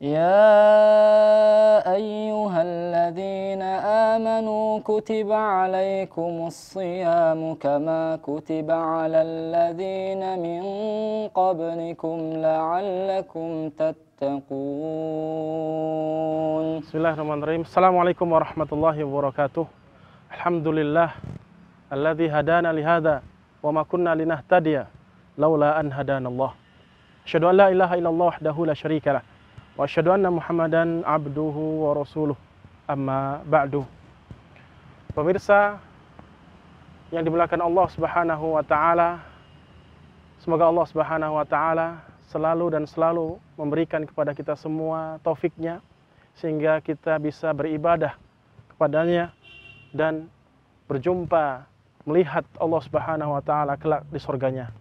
يا أيها الذين آمنوا كتب عليكم الصيام كما كتب على الذين من قبلكم لعلكم تتقون بسم الله الرحمن الرحيم السلام عليكم ورحمة الله وبركاته الحمد لله الذي هدانا لهذا وما كنا لنهتدي لولا أن هدانا الله أشهد أن لا إله إلا الله وحده لا شريك له واشهد ان محمدا abduhu wa rasuluh amma ba'du pemirsa yang dimuliakan Allah Subhanahu wa taala semoga Allah Subhanahu wa taala selalu dan selalu memberikan kepada kita semua taufiknya sehingga kita bisa beribadah kepadanya dan berjumpa melihat Allah Subhanahu wa taala kelak di surganya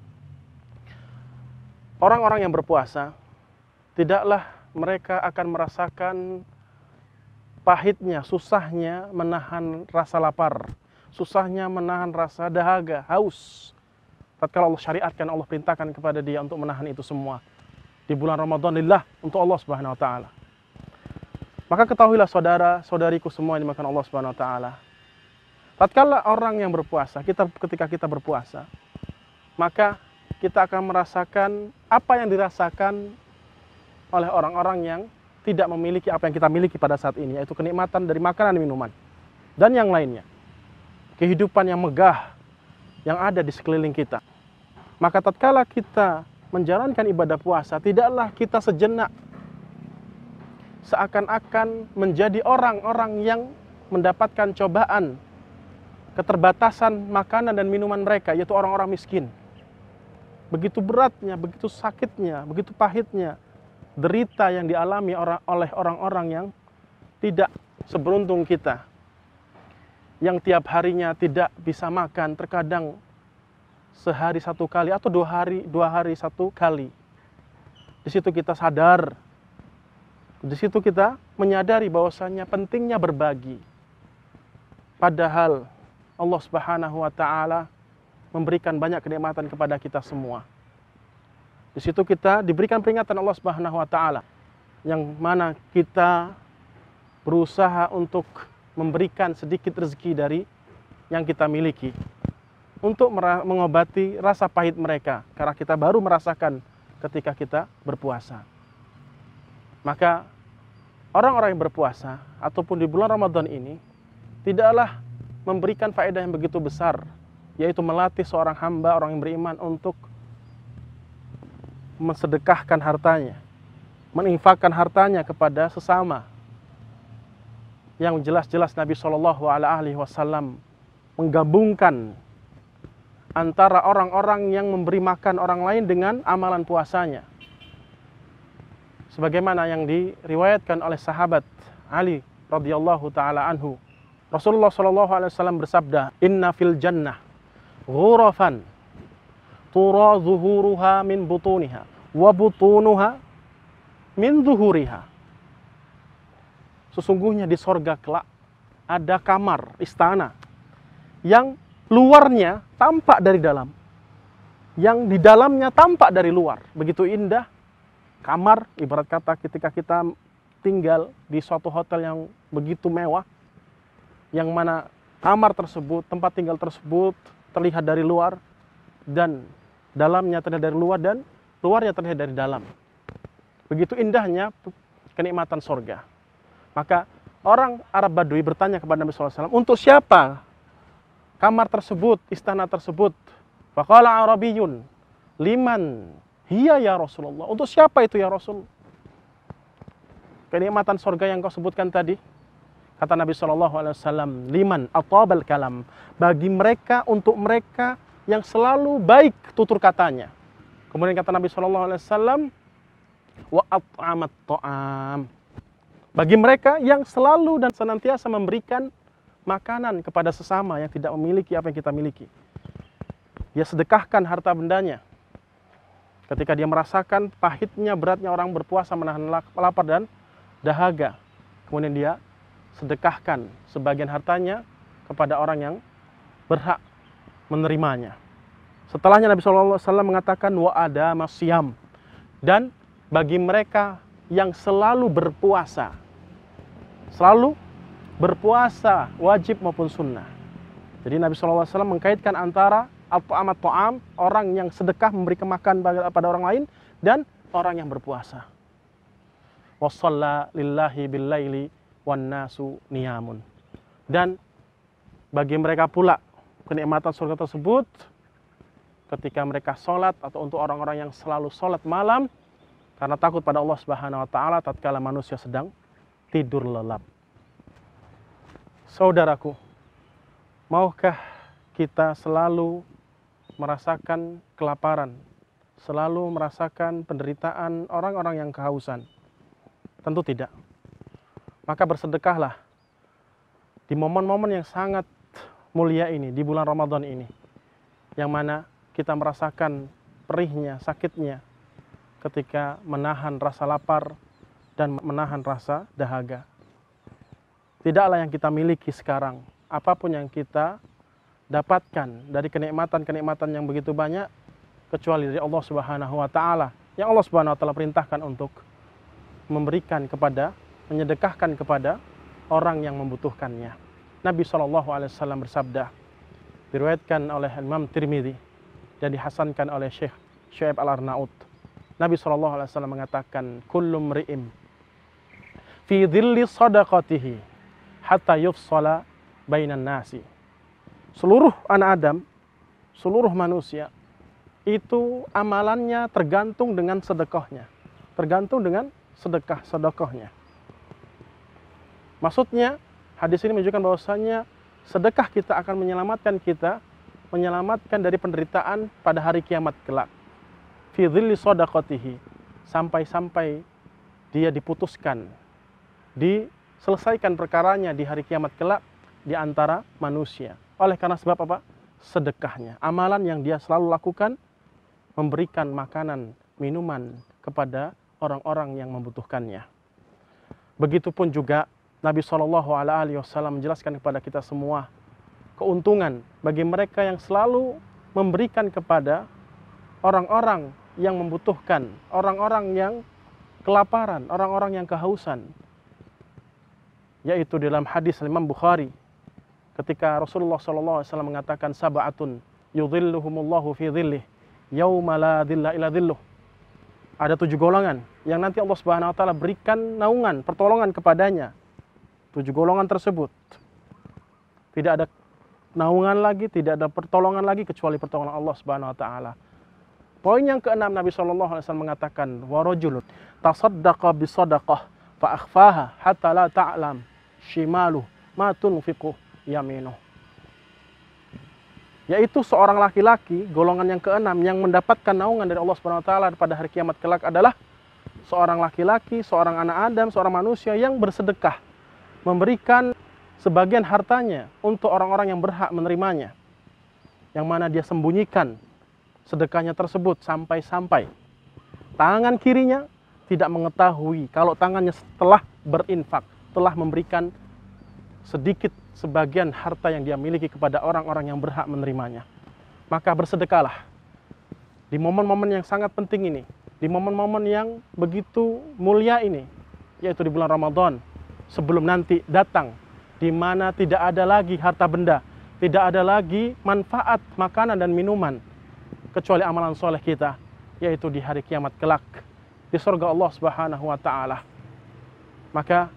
orang-orang yang berpuasa tidaklah mereka akan merasakan pahitnya, susahnya menahan rasa lapar, susahnya menahan rasa dahaga, haus. Tatkala Allah syariatkan, Allah perintahkan kepada dia untuk menahan itu semua. Di bulan Ramadan, lillah untuk Allah Subhanahu wa taala. Maka ketahuilah saudara, saudariku semua yang dimakan Allah Subhanahu wa taala. Tatkala orang yang berpuasa, kita ketika kita berpuasa, maka kita akan merasakan apa yang dirasakan oleh orang-orang yang tidak memiliki apa yang kita miliki pada saat ini, yaitu kenikmatan dari makanan dan minuman. Dan yang lainnya, kehidupan yang megah yang ada di sekeliling kita. Maka tatkala kita menjalankan ibadah puasa, tidaklah kita sejenak seakan-akan menjadi orang-orang yang mendapatkan cobaan keterbatasan makanan dan minuman mereka, yaitu orang-orang miskin. Begitu beratnya, begitu sakitnya, begitu pahitnya, derita yang dialami orang, oleh orang-orang yang tidak seberuntung kita. Yang tiap harinya tidak bisa makan, terkadang sehari satu kali atau dua hari dua hari satu kali. Di situ kita sadar, di situ kita menyadari bahwasanya pentingnya berbagi. Padahal Allah Subhanahu wa taala memberikan banyak kenikmatan kepada kita semua. Di situ kita diberikan peringatan Allah Subhanahu wa taala yang mana kita berusaha untuk memberikan sedikit rezeki dari yang kita miliki untuk mengobati rasa pahit mereka karena kita baru merasakan ketika kita berpuasa. Maka orang-orang yang berpuasa ataupun di bulan Ramadan ini tidaklah memberikan faedah yang begitu besar yaitu melatih seorang hamba orang yang beriman untuk mensedekahkan hartanya, meninfakkan hartanya kepada sesama. Yang jelas-jelas Nabi Shallallahu Alaihi Wasallam menggabungkan antara orang-orang yang memberi makan orang lain dengan amalan puasanya. Sebagaimana yang diriwayatkan oleh sahabat Ali radhiyallahu taala anhu. Rasulullah shallallahu alaihi wasallam bersabda, "Inna fil jannah ghurafan tura zuhuruha min butuniha wa butunuha min zuhuriha sesungguhnya di sorga kelak ada kamar istana yang luarnya tampak dari dalam yang di dalamnya tampak dari luar begitu indah kamar ibarat kata ketika kita tinggal di suatu hotel yang begitu mewah yang mana kamar tersebut tempat tinggal tersebut terlihat dari luar dan dalamnya terlihat dari luar dan luarnya terlihat dari dalam. Begitu indahnya kenikmatan sorga. Maka orang Arab Badui bertanya kepada Nabi SAW, untuk siapa kamar tersebut, istana tersebut? Fakala Arabiyun, liman hiya ya Rasulullah. Untuk siapa itu ya Rasul? Kenikmatan sorga yang kau sebutkan tadi, kata Nabi SAW, Alaihi liman atabal kalam bagi mereka untuk mereka yang selalu baik tutur katanya. Kemudian kata Nabi Shallallahu Alaihi Wasallam, wa at'amat to'am. Bagi mereka yang selalu dan senantiasa memberikan makanan kepada sesama yang tidak memiliki apa yang kita miliki. Dia sedekahkan harta bendanya. Ketika dia merasakan pahitnya, beratnya orang berpuasa menahan lapar dan dahaga. Kemudian dia sedekahkan sebagian hartanya kepada orang yang berhak menerimanya. Setelahnya Nabi Shallallahu Alaihi Wasallam mengatakan wa ada masyam dan bagi mereka yang selalu berpuasa, selalu berpuasa wajib maupun sunnah. Jadi Nabi Shallallahu Alaihi Wasallam mengkaitkan antara atau amat to'am, orang yang sedekah memberi kemakan pada orang lain, dan orang yang berpuasa. Wassalla lillahi billaili wan nasu niyamun. Dan bagi mereka pula kenikmatan surga tersebut ketika mereka sholat atau untuk orang-orang yang selalu sholat malam karena takut pada Allah Subhanahu wa taala tatkala manusia sedang tidur lelap. Saudaraku, maukah kita selalu merasakan kelaparan, selalu merasakan penderitaan orang-orang yang kehausan? Tentu tidak. Maka bersedekahlah di momen-momen yang sangat mulia ini, di bulan Ramadan ini. Yang mana kita merasakan perihnya, sakitnya ketika menahan rasa lapar dan menahan rasa dahaga. Tidaklah yang kita miliki sekarang, apapun yang kita dapatkan dari kenikmatan-kenikmatan yang begitu banyak kecuali dari Allah Subhanahu wa taala yang Allah Subhanahu wa taala perintahkan untuk memberikan kepada menyedekahkan kepada orang yang membutuhkannya. Nabi saw bersabda, diriwayatkan oleh Imam Tirmidzi dan dihasankan oleh Syekh Syaib Al Arnaud. Nabi saw mengatakan, kulum riim fi dhilli sadaqatihi hatta yufsala bainan nasi. Seluruh anak Adam, seluruh manusia itu amalannya tergantung dengan sedekahnya. Tergantung dengan sedekah sedekahnya. Maksudnya Hadis ini menunjukkan bahwasanya sedekah kita akan menyelamatkan kita, menyelamatkan dari penderitaan pada hari kiamat kelak. Fi dhilli Sampai-sampai dia diputuskan, diselesaikan perkaranya di hari kiamat kelak di antara manusia. Oleh karena sebab apa? Sedekahnya. Amalan yang dia selalu lakukan, memberikan makanan, minuman kepada orang-orang yang membutuhkannya. Begitupun juga Nabi Shallallahu Alaihi Wasallam menjelaskan kepada kita semua keuntungan bagi mereka yang selalu memberikan kepada orang-orang yang membutuhkan, orang-orang yang kelaparan, orang-orang yang kehausan. Yaitu dalam hadis Imam Bukhari ketika Rasulullah SAW mengatakan sabatun yudhilluhumullahu fi dhillih yauma la dhilla illa dhilluh. Ada tujuh golongan yang nanti Allah Subhanahu wa taala berikan naungan, pertolongan kepadanya tujuh golongan tersebut. Tidak ada naungan lagi, tidak ada pertolongan lagi kecuali pertolongan Allah Subhanahu wa taala. Poin yang keenam Nabi Shallallahu alaihi wasallam mengatakan, "Wa rajulun tasaddaqa bi sadaqah fa akhfaha hatta la ta'lam shimalu ma tunfiqu yaminu." Yaitu seorang laki-laki golongan yang keenam yang mendapatkan naungan dari Allah Subhanahu wa taala pada hari kiamat kelak adalah seorang laki-laki, seorang anak Adam, seorang manusia yang bersedekah memberikan sebagian hartanya untuk orang-orang yang berhak menerimanya. Yang mana dia sembunyikan sedekahnya tersebut sampai-sampai tangan kirinya tidak mengetahui kalau tangannya setelah berinfak, telah memberikan sedikit sebagian harta yang dia miliki kepada orang-orang yang berhak menerimanya. Maka bersedekahlah. Di momen-momen yang sangat penting ini, di momen-momen yang begitu mulia ini, yaitu di bulan Ramadan, sebelum nanti datang di mana tidak ada lagi harta benda, tidak ada lagi manfaat makanan dan minuman kecuali amalan soleh kita yaitu di hari kiamat kelak di surga Allah Subhanahu wa taala. Maka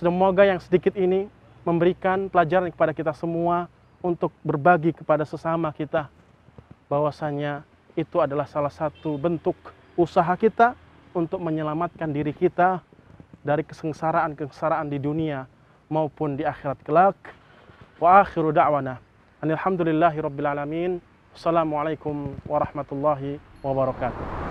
semoga yang sedikit ini memberikan pelajaran kepada kita semua untuk berbagi kepada sesama kita bahwasanya itu adalah salah satu bentuk usaha kita untuk menyelamatkan diri kita dari kesengsaraan-kesengsaraan di dunia maupun di akhirat kelak. Wa akhiru da'wana. Alhamdulillahi rabbil alamin. Assalamualaikum warahmatullahi wabarakatuh.